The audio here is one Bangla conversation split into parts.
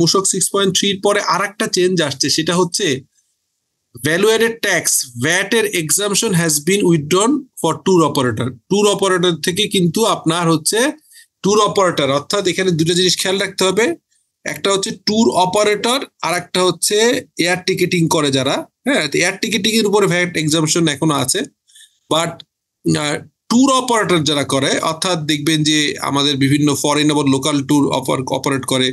মূসক সিক্স পয়েন্ট থ্রির পরে আর একটা চেঞ্জ আসছে সেটা হচ্ছে ভ্যালু অ্যাডেড ট্যাক্স ভ্যাট এর exemption has been withdrawn for tour operator tour operator থেকে কিন্তু আপনার হচ্ছে ট্যুর অপারেটর অর্থাৎ এখানে দুটো জিনিস খেয়াল রাখতে হবে একটা হচ্ছে ট্যুর অপারেটর আর একটা হচ্ছে এয়ার টিকেটিং করে যারা হ্যাঁ এয়ার টিকেটিং এর উপরে ভ্যাট এক্সামশন এখনো আছে বাট ট্যুর অপারেটর যারা করে অর্থাৎ দেখবেন যে আমাদের বিভিন্ন ফরেন এবং লোকাল ট্যুর অপারেট করে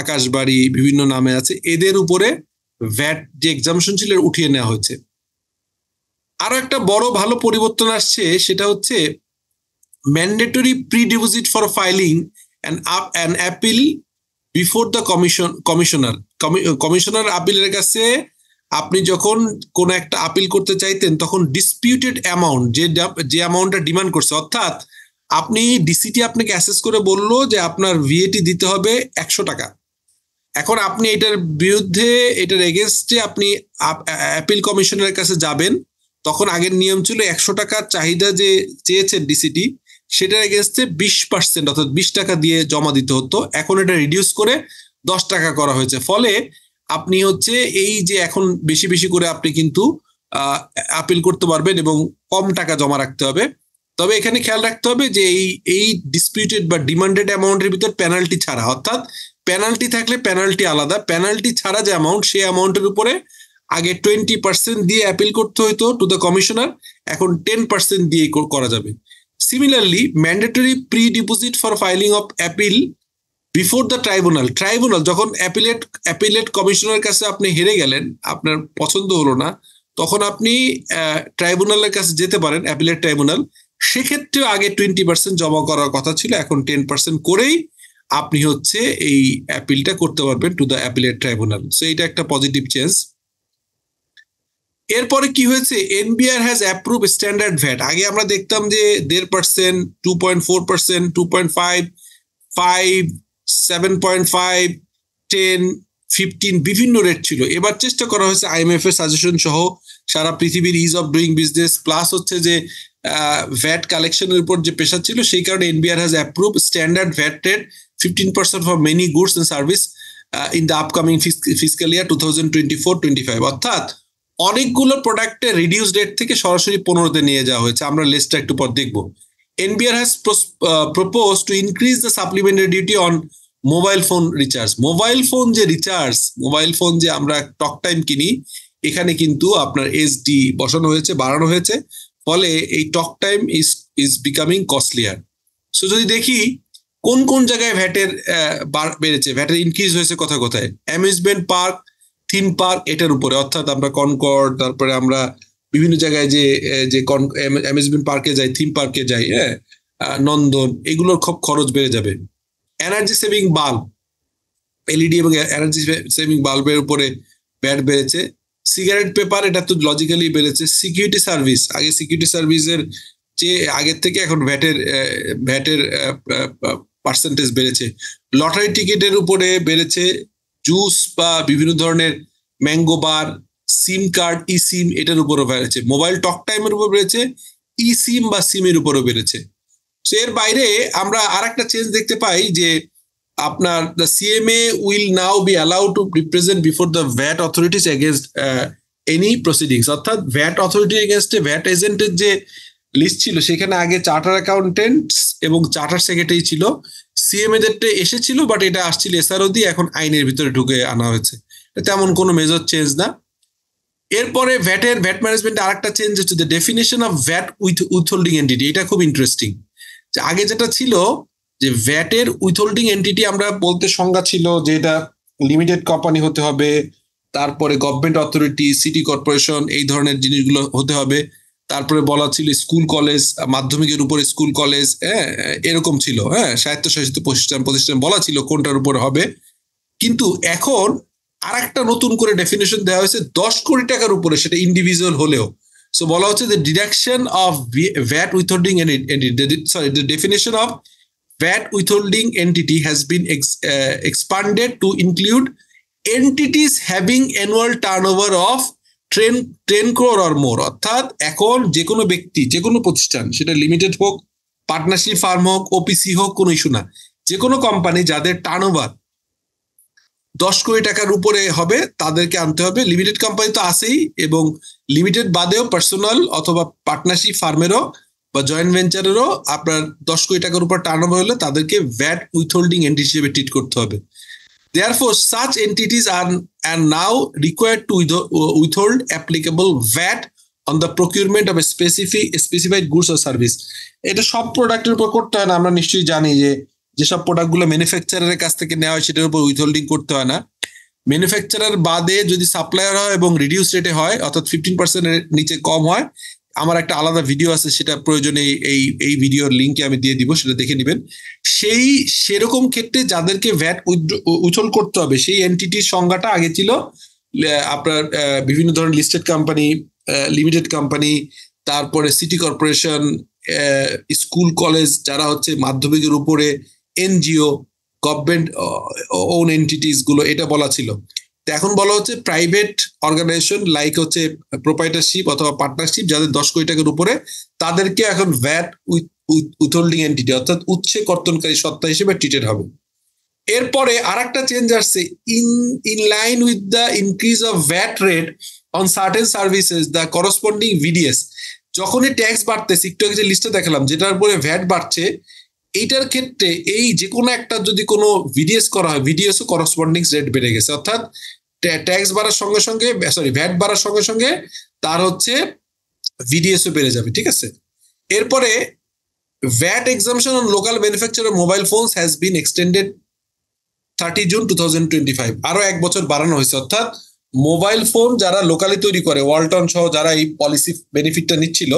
আকাশবাড়ি বিভিন্ন নামে আছে এদের উপরে ভ্যাট যে এক্সামশন ছিল উঠিয়ে নেওয়া হয়েছে আরো একটা বড় ভালো পরিবর্তন আসছে সেটা হচ্ছে mandatory pre deposit for filing and up appeal before the commission commissioner commissioner আপিলের কাছে আপনি যখন কোন একটা আপিল করতে চাইতেন তখন ডিসপিউটেড অ্যামাউন্ট যে যে অ্যামাউন্টটা ডিমান্ড করছে অর্থাৎ আপনি ডিসিটি আপনাকে অ্যাসেস করে বললো যে আপনার ভিএটি দিতে হবে একশো টাকা এখন আপনি এটার বিরুদ্ধে এটার এগেনস্টে আপনি অ্যাপিল কমিশনের কাছে যাবেন তখন আগের নিয়ম ছিল একশো টাকার চাহিদা যে চেয়েছেন ডিসিটি সেটার এগেনস্টে বিশ পার্সেন্ট অর্থাৎ বিশ টাকা দিয়ে জমা দিতে হতো এখন এটা রিডিউস করে দশ টাকা করা হয়েছে ফলে আপনি হচ্ছে এই যে এখন বেশি বেশি করে আপনি কিন্তু আপিল করতে পারবেন এবং কম টাকা জমা রাখতে হবে তবে এখানে খেয়াল রাখতে হবে যে এই এই ডিসপিউটেড বা ডিমান্ডেড অ্যামাউন্টের ভিতর পেনাল্টি ছাড়া অর্থাৎ পেনাল্টি থাকলে পেনাল্টি আলাদা পেনাল্টি ছাড়া যে অ্যামাউন্ট সেই অ্যামাউন্টের উপরে আগে টোয়েন্টি পার্সেন্ট দিয়ে অ্যাপিল করতে হইতো টু দ্য কমিশনার এখন টেন পার্সেন্ট দিয়ে করা যাবে similarly mandatory pre deposit for filing of appeal before the tribunal tribunal যখন অ্যাপিলেট অ্যাপিলেট কমিশনের কাছে আপনি হেরে গেলেন আপনার পছন্দ হলো না তখন আপনি ট্রাইব্যুনালের কাছে যেতে পারেন অ্যাপিলেট ট্রাইব্যুনাল সেক্ষেত্রেও আগে টোয়েন্টি পার্সেন্ট জমা করার কথা ছিল এখন টেন পার্সেন্ট করেই আপনি হচ্ছে এই অ্যাপিলটা করতে পারবেন to the appellate tribunal so এটা একটা পজিটিভ চেঞ্জ এরপরে কি হয়েছে NBR has approve standard VAT আগে আমরা দেখতাম যে দেড় percent two point four percent two point five five seven point five ten fifteen বিভিন্ন রেট ছিল এবার চেষ্টা করা হয়েছে আইএমএফ এর সাজেশন সহ সারা পৃথিবীর ease of doing business plus হচ্ছে যে ভ্যাট কালেকশনের উপর যে পেশা ছিল সেই কারণে NBR has approve standard VAT rate 15% for many goods and service uh, in the upcoming fiscal year 2024-25 অর্থাৎ অনেকগুলো প্রোডাক্টের রিডিউস ডেট থেকে সরাসরি পনেরোতে নিয়ে যাওয়া হয়েছে আমরা লিস্টটা একটু পর দেখব NBR has propose to increase the supplementary duty on mobile phone recharge mobile phone যে রিচার্জ মোবাইল ফোন যে আমরা টক টাইম কিনি এখানে কিন্তু আপনার এসডি বসানো হয়েছে বাড়ানো হয়েছে ফলে এই talk time is is becoming costlier so যদি দেখি কোন কোন জায়গায় ভ্যাটের বেড়েছে ভ্যাটের ইনক্রিজ হয়েছে কোথায় কথায় অ্যামিউজমেন্ট পার্ক থিম পার্ক এটার উপরে অর্থাৎ আমরা কনকর্ড তারপরে আমরা বিভিন্ন জায়গায় যে যে অ্যামিউজমেন্ট পার্কে যাই থিম পার্কে যাই হ্যাঁ নন্দন এগুলোর খুব খরচ বেড়ে যাবে এনার্জি সেভিং বাল্ব এলইডি এবং এনার্জি সেভিং বাল্বের উপরে ব্যাট বেড়েছে সিগারেট পেপার এটা তো লজিক্যালি বেড়েছে সিকিউরিটি সার্ভিস আগে সিকিউরিটি সার্ভিসের যে আগের থেকে এখন ভ্যাটের ভ্যাটের পার্সেন্টেজ বেড়েছে লটারি টিকিটের উপরে বেড়েছে জুস বা বিভিন্ন ধরনের ম্যাঙ্গো বার সিম কার্ড ই সিম এটার উপরও বেড়েছে মোবাইল টক টাইমের উপর বেড়েছে ই সিম বা সিমের উপরও বেড়েছে তো এর বাইরে আমরা আর একটা চেঞ্জ দেখতে পাই যে আপনার the CMA will now be allow to represent before the VAT authorities against any proceedings অর্থাৎ ভ্যাট অথরিটি এগেনস্টে ভ্যাট এজেন্টের যে লিস্ট ছিল সেখানে আগে চার্টার অ্যাকাউন্টেন্টস এবং চার্টার সেক্রেটারি ছিল সিএম এদেরটা এসেছিল বাট এটা আসছিল এসআরও দিয়ে এখন আইনের ভিতরে ঢুকে আনা হয়েছে তেমন কোনো মেজর চেঞ্জ না এরপরে ভ্যাটের ভ্যাট ম্যানেজমেন্টে আরেকটা চেঞ্জ হচ্ছে the definition of VAT with withholding entity এটা খুব ইন্টারেস্টিং যে আগে যেটা ছিল যে ভ্যাটের উইথহোল্ডিং এন্টিটি আমরা বলতে সংজ্ঞা ছিল যে এটা লিমিটেড কোম্পানি হতে হবে তারপরে গভর্নমেন্ট অথরিটি সিটি কর্পোরেশন এই ধরনের জিনিসগুলো হতে হবে তারপরে বলা ছিল স্কুল কলেজ মাধ্যমিকের উপরে স্কুল কলেজ হ্যাঁ এরকম ছিল হ্যাঁ স্বায়ত্তশাসিত প্রতিষ্ঠান প্রতিষ্ঠান বলা ছিল কোনটার উপরে হবে কিন্তু এখন আর একটা নতুন করে ডেফিনেশন দেওয়া হয়েছে দশ কোটি টাকার উপরে সেটা ইন্ডিভিজুয়াল হলেও সো বলা হচ্ছে যে deduction of VAT withholding sorry the definition of VAT withholding entity has been expanded to include entities having annual turnover of ten ten crore or more অর্থাৎ এখন যে কোনো ব্যক্তি যে কোনো প্রতিষ্ঠান সেটা লিমিটেড হোক পার্টনারশিপ ফার্ম হোক ওপিসি হোক কোনো ইস্যু না যে কোনো কোম্পানি যাদের টার্ন ওভার দশ কোটি টাকার উপরে হবে তাদেরকে আনতে হবে লিমিটেড কোম্পানি তো আছেই এবং লিমিটেড বাদেও পার্সোনাল অথবা পার্টনারশিপ ফার্মেরও বা জয়েন্ট ভেঞ্চারেরও আপনার দশ কোটি টাকার উপর টার্ন ওভার হলে তাদেরকে ভ্যাট উইথহোল্ডিং এন্ট্রি হিসেবে ট্রিট করতে হবে Therefore, such entities are, are now required to uh, withhold applicable VAT on the procurement of a specific specified goods or service এটা সব প্রোডাক্টের উপর করতে হয় না আমরা নিশ্চয়ই জানি যে যেসব প্রোডাক্টগুলো ম্যানুফ্যাকচারের কাছ থেকে নেওয়া হয় সেটার উপর উইথহোল্ডিং করতে হয় না ম্যানুফ্যাকচারার বাদে যদি সাপ্লায়ার হয় এবং রিডিউস রেটে হয় অর্থাৎ ফিফটিন পার্সেন্টের নিচে কম হয় আমার একটা আলাদা ভিডিও আছে সেটা প্রয়োজনে এই এই ভিডিওর লিঙ্কে আমি দিয়ে দিব সেটা দেখে নেবেন সেই সেরকম ক্ষেত্রে যাদেরকে ভ্যাট উচল করতে হবে সেই এনটিটির সংজ্ঞাটা আগে ছিল আপনার বিভিন্ন ধরনের লিস্টেড কোম্পানি লিমিটেড কোম্পানি তারপরে সিটি কর্পোরেশন স্কুল কলেজ যারা হচ্ছে মাধ্যমিকের উপরে এনজিও গভর্নমেন্ট ওন এনটিটিস গুলো এটা বলা ছিল এখন বলা হচ্ছে প্রাইভেট অর্গানাইজেশন লাইক হচ্ছে প্রোপাইটারশিপ অথবা পার্টনারশিপ যাদের দশ কোটি টাকার উপরে তাদেরকে এখন ভ্যাট উইথহোল্ডিং এন্টিটি অর্থাৎ উচ্ছে কর্তনকারী সত্তা হিসেবে ট্রিটেড হবে এরপরে আর একটা চেঞ্জ আসছে in in line with the increase of VAT rate on certain services the corresponding VDS যখনই ট্যাক্স বাড়তেছে একটু আগে যে লিস্টে দেখালাম যেটার উপরে ভ্যাট বাড়ছে এইটার ক্ষেত্রে এই যে কোনো একটা যদি কোনো ভিডিএস করা হয় ভিডিএসও করসপন্ডিং রেট বেড়ে গেছে অর্থাৎ ট্যাক্স বাড়ার সঙ্গে সঙ্গে সরি ভ্যাট বাড়ার সঙ্গে সঙ্গে তার হচ্ছে ভিডিএসও বেড়ে যাবে ঠিক আছে এরপরে VAT exemption on local manufacturer mobile phone has been extended thirty June two thousand twenty five আরো এক বছর বাড়ানো হয়েছে অর্থাৎ মোবাইল ফোন যারা লোকালি তৈরি করে ওয়ালটন সহ যারা এই পলিসি বেনিফিটটা নিচ্ছিল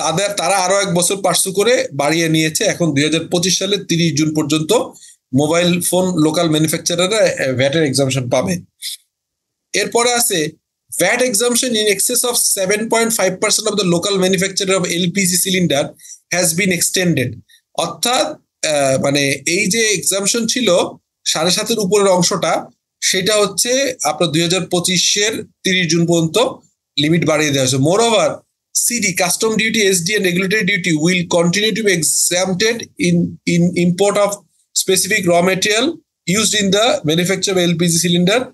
তাদের তারা আরো এক বছর পার্সু করে বাড়িয়ে নিয়েছে এখন দুই হাজার পঁচিশ সালের তিরিশ জুন পর্যন্ত মোবাইল ফোন লোকাল ম্যানুফ্যাকচারাররা ভ্যাটের এক্সামশন পাবে এরপরে আছে VAT exemption in VAT exemption in excess of 7.5% of the local manufacturer of LPG cylinder has been extended অর্থাৎ মানে এই যে এক্সামশন ছিল সাড়ে সাতের উপরের অংশটা সেটা হচ্ছে আপনার দুই হাজার পঁচিশের তিরিশ জুন পর্যন্ত লিমিট বাড়িয়ে দেওয়া হয়েছে more CD, custom duty, SD, and regulatory duty will continue to be exempted in, in import of specific raw material used in the manufacture of LPG cylinder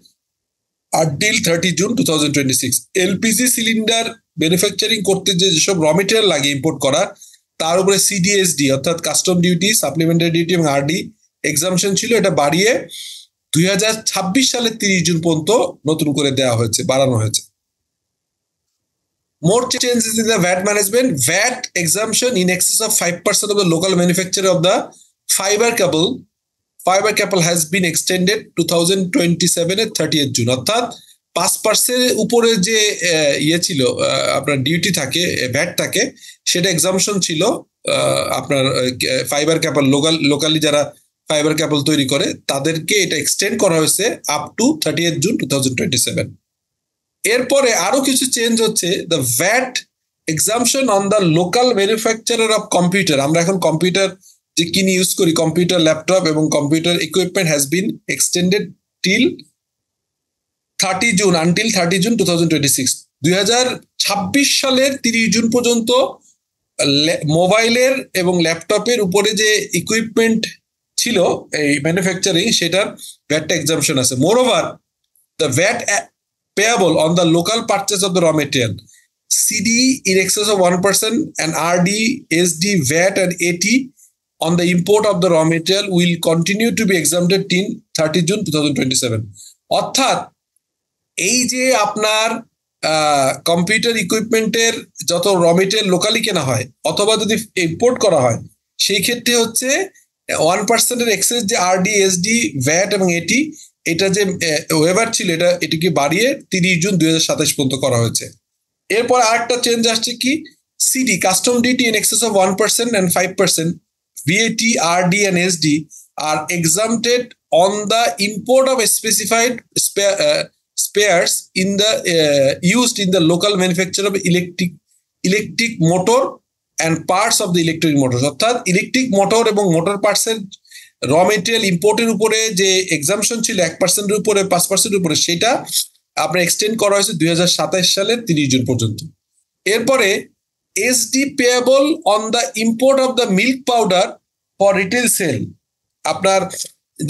until 30 June 2026. LPG cylinder manufacturing করতে যে যেসব র মেটেরিয়াল লাগে ইম্পোর্ট করা তার উপরে সিডিএসডি অর্থাৎ কাস্টম ডিউটি সাপ্লিমেন্টারি ডিউটি এবং আরডি এক্সামশন ছিল এটা বাড়িয়ে দুই সালের তিরিশ জুন পর্যন্ত নতুন করে দেওয়া হয়েছে বাড়ানো হয়েছে More changes in the VAT management. VAT exemption in excess of 5% of the local manufacturer of the fiber cable. Fiber cable has been extended 2027 এর 30th June. অর্থাৎ পাঁচ পার্সেন্ট উপরে যে ইয়ে ছিল আপনার ডিউটি থাকে ভ্যাট থাকে সেটা এক্সামশন ছিল আপনার ফাইবার ক্যাপল লোকাল লোকালি যারা ফাইবার ক্যাপল তৈরি করে তাদেরকে এটা এক্সটেন্ড করা হয়েছে up to thirty June two এরপরে আরো কিছু চেঞ্জ হচ্ছে the VAT exemption on the local manufacturer of computer আমরা এখন কম্পিউটার যে কিনি ইউজ করি কম্পিউটার ল্যাপটপ এবং computer equipment has been extended till thirty June until thirty June two thousand twenty six দুই হাজার ছাব্বিশ সালের তিরিশ জুন পর্যন্ত মোবাইলের এবং ল্যাপটপের উপরে যে ইকুইপমেন্ট ছিল এই ম্যানুফ্যাকচারিং সেটার ভ্যাটটা এক্সামশন আছে moreover the VAT payable on the local purchase of the raw material. CD in excess of 1% and RD, SD, VAT, and AT on the import of the raw material will continue to be exempted till 30 June 2027. Thousand twenty seven অর্থাৎ এই যে আপনার কম্পিউটার ইকুইপমেন্টের যত র মেটেরিয়াল লোকালি কেনা হয় অথবা যদি ইম্পোর্ট করা হয় সেই ক্ষেত্রে হচ্ছে ওয়ান পার্সেন্টের এক্সেস যে আরডি এসডি ভ্যাট এবং এটি এটা যে ওয়েবার ছিল এটা এটিকে বাড়িয়ে তিরিশ জুন দুই পর্যন্ত করা হয়েছে এরপর আরেকটা চেঞ্জ আসছে কি CD custom duty in excess of one percent and five percent VAT R D and S D R exempted on the import of specified spares in the used in the local manufacture of electric electric motor and parts of the electric motor অর্থাৎ ইলেকট্রিক মোটর এবং মোটর পার্টসের র মেটেরিয়াল ইম্পোর্টের উপরে যে এক্সামশন ছিল এক পার্সেন্টের উপরে পাঁচ পার্সেন্টের উপরে সেটা আপনার এক্সটেন্ড করা হয়েছে দুই সালের তিরিশ জুন পর্যন্ত এরপরে SD payable on the import of the milk powder for retail sale আপনার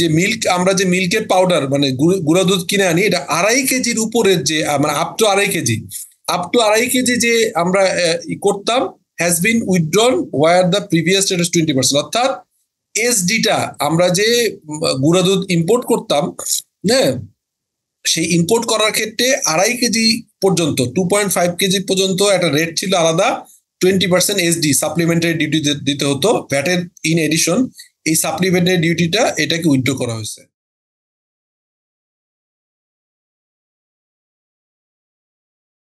যে মিল্ক আমরা যে মিল্কের পাউডার মানে গুঁড়া দুধ কিনে আনি এটা আড়াই কেজির উপরে যে মানে আপ টু আড়াই কেজি আপ টু আড়াই কেজি যে আমরা করতাম has been withdrawn were the previous twenty percent অর্থাৎ এসডিটা আমরা যে গুঁড়া দুধ ইম্পোর্ট করতাম হ্যাঁ সেই ইম্পোর্ট করার ক্ষেত্রে আড়াই কেজি পর্যন্ত টু পয়েন্ট ফাইভ কেজি পর্যন্ত একটা রেট ছিল আলাদা twenty percent SD supplementary duty দিতে হতো ভ্যাটের ইন এডিশন এই সাপ্লিমেন্টারি ডিউটিটা এটাকে উইথড্র করা হয়েছে